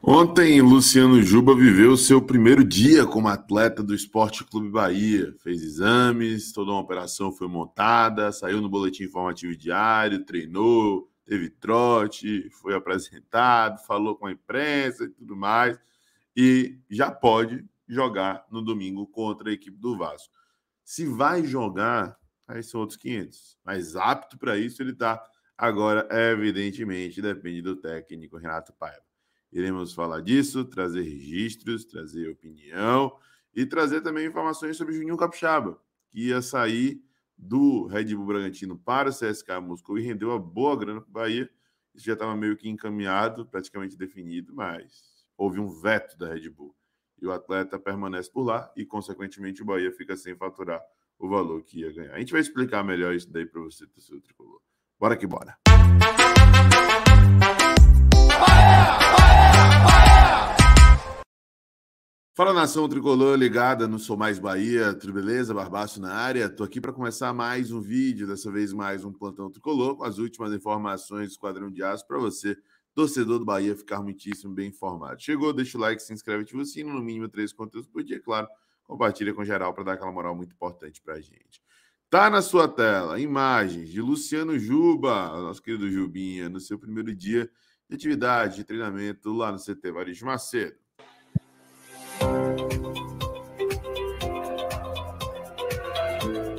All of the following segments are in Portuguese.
Ontem, Luciano Juba viveu seu primeiro dia como atleta do Esporte Clube Bahia. Fez exames, toda uma operação foi montada, saiu no boletim informativo diário, treinou, teve trote, foi apresentado, falou com a imprensa e tudo mais. E já pode jogar no domingo contra a equipe do Vasco. Se vai jogar, aí são outros 500. Mas apto para isso ele está. Agora, evidentemente, depende do técnico Renato Paiva. Iremos falar disso, trazer registros, trazer opinião e trazer também informações sobre Juninho Capixaba, que ia sair do Red Bull Bragantino para o CSK Moscou e rendeu uma boa grana para o Bahia. Isso já estava meio que encaminhado, praticamente definido, mas houve um veto da Red Bull. E o atleta permanece por lá e, consequentemente, o Bahia fica sem faturar o valor que ia ganhar. A gente vai explicar melhor isso daí para você, Seu tricolor. Bora que bora! Fala nação tricolor ligada no Sou Mais Bahia, tudo beleza? Barbaço na área. Tô aqui para começar mais um vídeo, dessa vez mais um plantão tricolor com as últimas informações do Esquadrão de Aço para você, torcedor do Bahia, ficar muitíssimo bem informado. Chegou, deixa o like, se inscreve, ativa o sino, no mínimo três conteúdos por dia, claro. Compartilha com geral para dar aquela moral muito importante a gente. Tá na sua tela imagens de Luciano Juba, nosso querido Jubinha, no seu primeiro dia de atividade, de treinamento lá no CT Varejo Macedo. Thank you.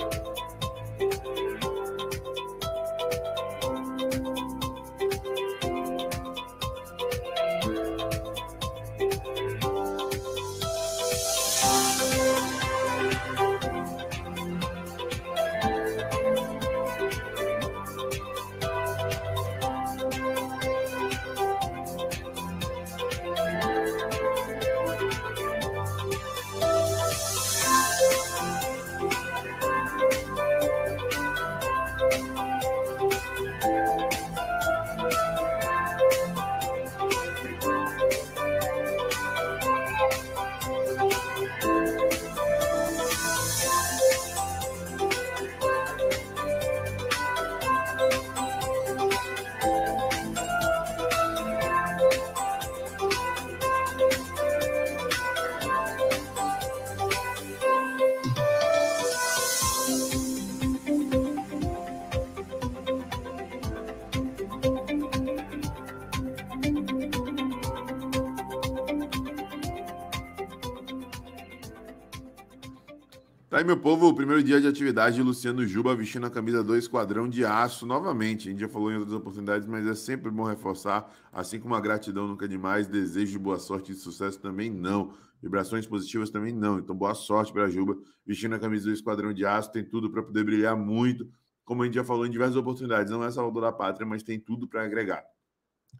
aí, meu povo, o primeiro dia de atividade, Luciano Juba vestindo a camisa do Esquadrão de Aço novamente. A gente já falou em outras oportunidades, mas é sempre bom reforçar, assim como a gratidão nunca é demais, desejo de boa sorte e sucesso também não. Vibrações positivas também não. Então, boa sorte para Juba vestindo a camisa do Esquadrão de Aço, tem tudo para poder brilhar muito, como a gente já falou em diversas oportunidades. Não é Salvador da Pátria, mas tem tudo para agregar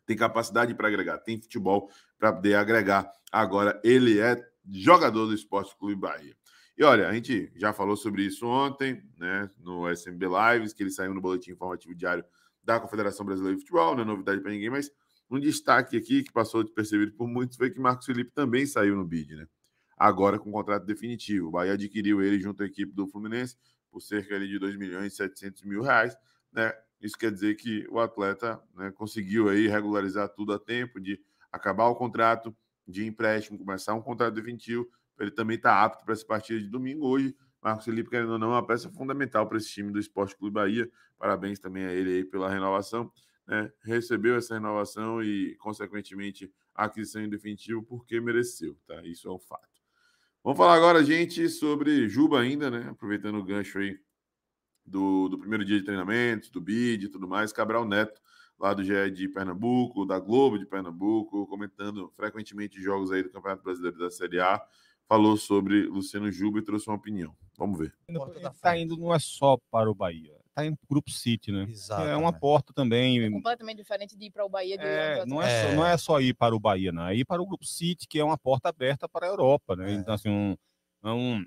tem capacidade para agregar, tem futebol para poder agregar. Agora ele é jogador do Esporte Clube Bahia. E olha, a gente já falou sobre isso ontem, né, no SMB Lives, que ele saiu no boletim informativo diário da Confederação Brasileira de Futebol, não é novidade para ninguém, mas um destaque aqui que passou de percebido por muitos foi que Marcos Felipe também saiu no bid, né? Agora com um contrato definitivo. O Bahia adquiriu ele junto à equipe do Fluminense por cerca ali, de 2 milhões e 700 mil reais, né? Isso quer dizer que o atleta né, conseguiu aí regularizar tudo a tempo de acabar o contrato de empréstimo, começar um contrato definitivo ele também está apto para essa partida de domingo hoje. Marcos Felipe, querendo ou não, é uma peça fundamental para esse time do Esporte Clube Bahia. Parabéns também a ele aí pela renovação. Né? Recebeu essa renovação e, consequentemente, a aquisição em definitivo porque mereceu, tá? Isso é um fato. Vamos falar agora, gente, sobre Juba ainda, né? Aproveitando o gancho aí do, do primeiro dia de treinamento, do BID e tudo mais. Cabral Neto, lá do GE de Pernambuco, da Globo de Pernambuco, comentando frequentemente jogos aí do Campeonato Brasileiro da Série A falou sobre Luciano Juba e trouxe uma opinião. Vamos ver. Está indo não é só para o Bahia, está indo para o Grupo City, né? Exato. É uma porta também. É completamente diferente de ir para o Bahia. É, não, é só, não, é Só, ir para o Bahia, não. É ir para o Grupo City, que é uma porta aberta para a Europa, né? É. Então, assim, um, é um,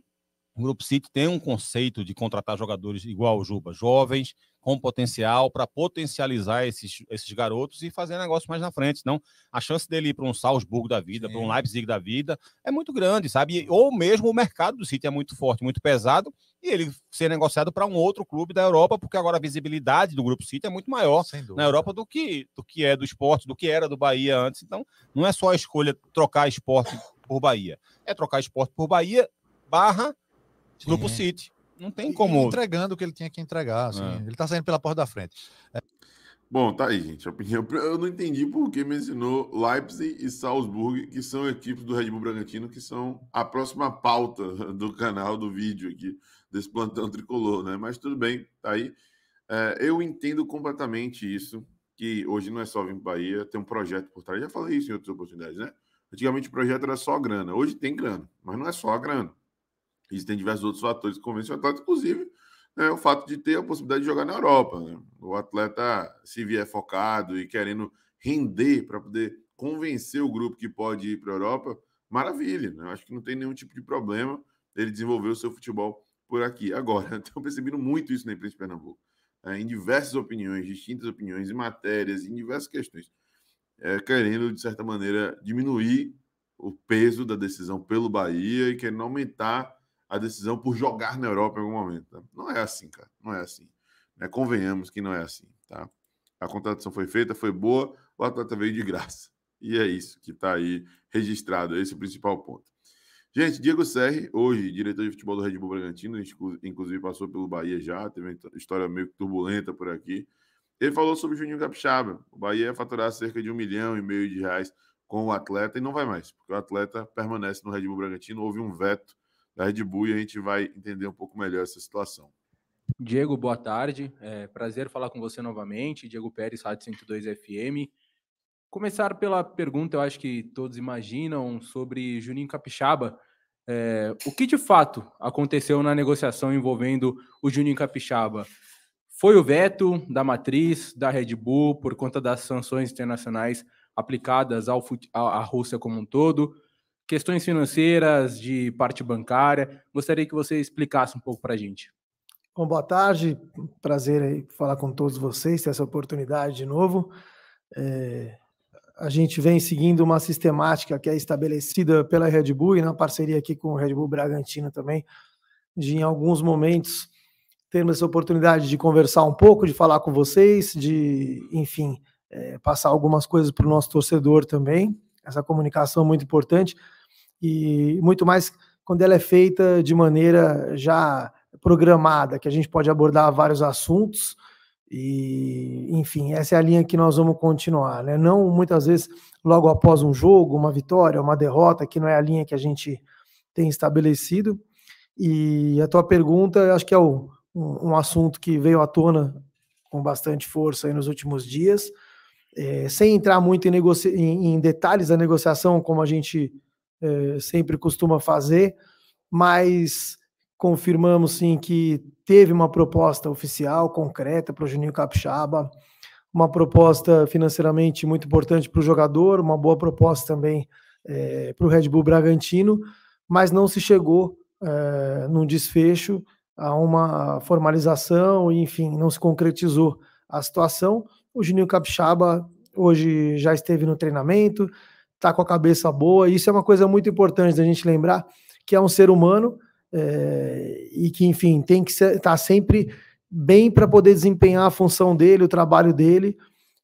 o Grupo City tem um conceito de contratar jogadores igual o Juba, jovens, com potencial para potencializar esses, esses garotos e fazer negócio mais na frente. não a chance dele ir para um Salzburgo da vida, para um Leipzig da vida, é muito grande, sabe? Ou mesmo o mercado do City é muito forte, muito pesado, e ele ser negociado para um outro clube da Europa, porque agora a visibilidade do Grupo City é muito maior na Europa do que, do que é do esporte, do que era do Bahia antes. Então, não é só a escolha trocar esporte por Bahia, é trocar esporte por Bahia barra Sim. Grupo City não tem como. Entregando o que ele tinha que entregar. Assim. É. Ele tá saindo pela porta da frente. É. Bom, tá aí, gente. Opinião. Eu não entendi por que mencionou Leipzig e Salzburg, que são equipes do Red Bull Bragantino, que são a próxima pauta do canal, do vídeo aqui, desse plantão tricolor, né? Mas tudo bem, tá aí. É, eu entendo completamente isso, que hoje não é só vir para Bahia, tem um projeto por trás. Já falei isso em outras oportunidades, né? Antigamente o projeto era só grana, hoje tem grana, mas não é só a grana. Isso tem diversos outros fatores que convencem o atleta, inclusive né, o fato de ter a possibilidade de jogar na Europa. Né? O atleta, se vier focado e querendo render para poder convencer o grupo que pode ir para a Europa, maravilha. Né? Acho que não tem nenhum tipo de problema ele desenvolver o seu futebol por aqui. Agora, estão percebendo muito isso na imprensa de Pernambuco. É, em diversas opiniões, distintas opiniões, em matérias, em diversas questões, é, querendo, de certa maneira, diminuir o peso da decisão pelo Bahia e querendo aumentar a decisão por jogar na Europa em algum momento. Tá? Não é assim, cara. Não é assim. Né? Convenhamos que não é assim, tá? A contratação foi feita, foi boa, o atleta veio de graça. E é isso que está aí registrado. Esse é o principal ponto. Gente, Diego Serri, hoje diretor de futebol do Red Bull Bragantino, inclusive passou pelo Bahia já, teve uma história meio turbulenta por aqui. Ele falou sobre o Juninho Capixaba. O Bahia ia faturar cerca de um milhão e meio de reais com o atleta e não vai mais, porque o atleta permanece no Red Bull Bragantino. Houve um veto da Red Bull e a gente vai entender um pouco melhor essa situação. Diego, boa tarde. É, prazer falar com você novamente. Diego Pérez, Rádio 102 FM. Começar pela pergunta, eu acho que todos imaginam, sobre Juninho Capixaba. É, o que de fato aconteceu na negociação envolvendo o Juninho Capixaba? Foi o veto da matriz, da Red Bull, por conta das sanções internacionais aplicadas ao, à Rússia como um todo? questões financeiras, de parte bancária. Gostaria que você explicasse um pouco para a gente. Bom, boa tarde, prazer aí falar com todos vocês, ter essa oportunidade de novo. É, a gente vem seguindo uma sistemática que é estabelecida pela Red Bull e na parceria aqui com o Red Bull Bragantino também, de em alguns momentos termos essa oportunidade de conversar um pouco, de falar com vocês, de, enfim, é, passar algumas coisas para o nosso torcedor também. Essa comunicação é muito importante e muito mais quando ela é feita de maneira já programada, que a gente pode abordar vários assuntos. E, enfim, essa é a linha que nós vamos continuar, né? Não muitas vezes logo após um jogo, uma vitória, uma derrota, que não é a linha que a gente tem estabelecido. E a tua pergunta, acho que é o, um, um assunto que veio à tona com bastante força nos últimos dias é, sem entrar muito em, em, em, detalhes da negociação, como a gente é, sempre costuma fazer, mas confirmamos sim que teve uma proposta oficial, concreta para o Juninho Capixaba, uma proposta financeiramente muito importante para o jogador, uma boa proposta também é, para o Red Bull Bragantino, mas não se chegou é, num desfecho a uma formalização, enfim, não se concretizou a situação. O Juninho Capixaba hoje já esteve no treinamento, está com a cabeça boa. Isso é uma coisa muito importante da gente lembrar que é um ser humano é, e que, enfim, tem que estar tá sempre bem para poder desempenhar a função dele, o trabalho dele.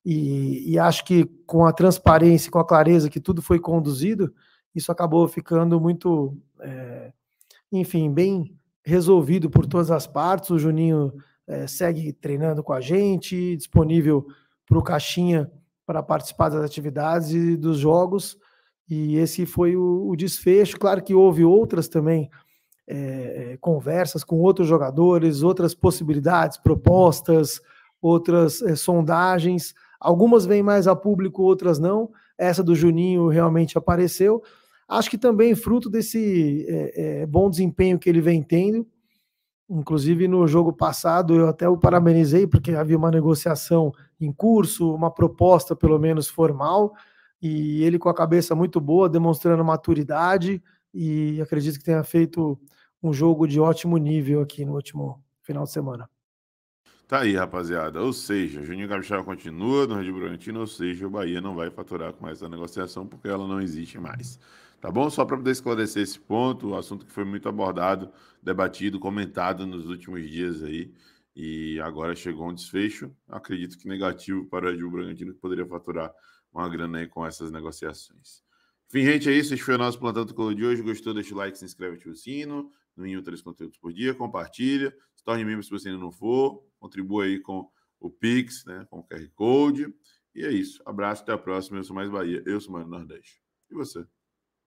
E, e, acho que com a transparência, com a clareza que tudo foi conduzido, isso acabou ficando muito, é, enfim, bem resolvido por todas as partes. O Juninho é, segue treinando com a gente, disponível para o Caixinha para participar das atividades e dos jogos. E esse foi o, o desfecho. Claro que houve outras também é, é, conversas com outros jogadores, outras possibilidades, propostas, outras é, sondagens. Algumas vêm mais a público, outras não. Essa do Juninho realmente apareceu. Acho que também fruto desse é, é, bom desempenho que ele vem tendo, Inclusive, no jogo passado, eu até o parabenizei, porque havia uma negociação em curso, uma proposta, pelo menos, formal, e ele com a cabeça muito boa, demonstrando maturidade, e acredito que tenha feito um jogo de ótimo nível aqui no último final de semana. Tá aí, rapaziada. Ou seja, Juninho Capixaba continua no Red Bragantino, ou seja, o Bahia não vai faturar com essa negociação porque ela não existe mais. Tá bom? Só para poder esclarecer esse ponto, o um assunto que foi muito abordado, debatido, comentado nos últimos dias aí, e agora chegou um desfecho, acredito que negativo para o Edil Bragantino, que poderia faturar uma grana aí com essas negociações. Enfim, gente, é isso. Esse foi o nosso Plantão do Colo de hoje. Gostou? Deixa o like, se inscreve, ativa o sino. No mínimo, três conteúdos por dia. Compartilha. Se torne membro se você ainda não for. Contribua aí com o Pix, né, com o QR Code. E é isso. Abraço, até a próxima. Eu sou Mais Bahia, eu sou Mário Nordeste. E você?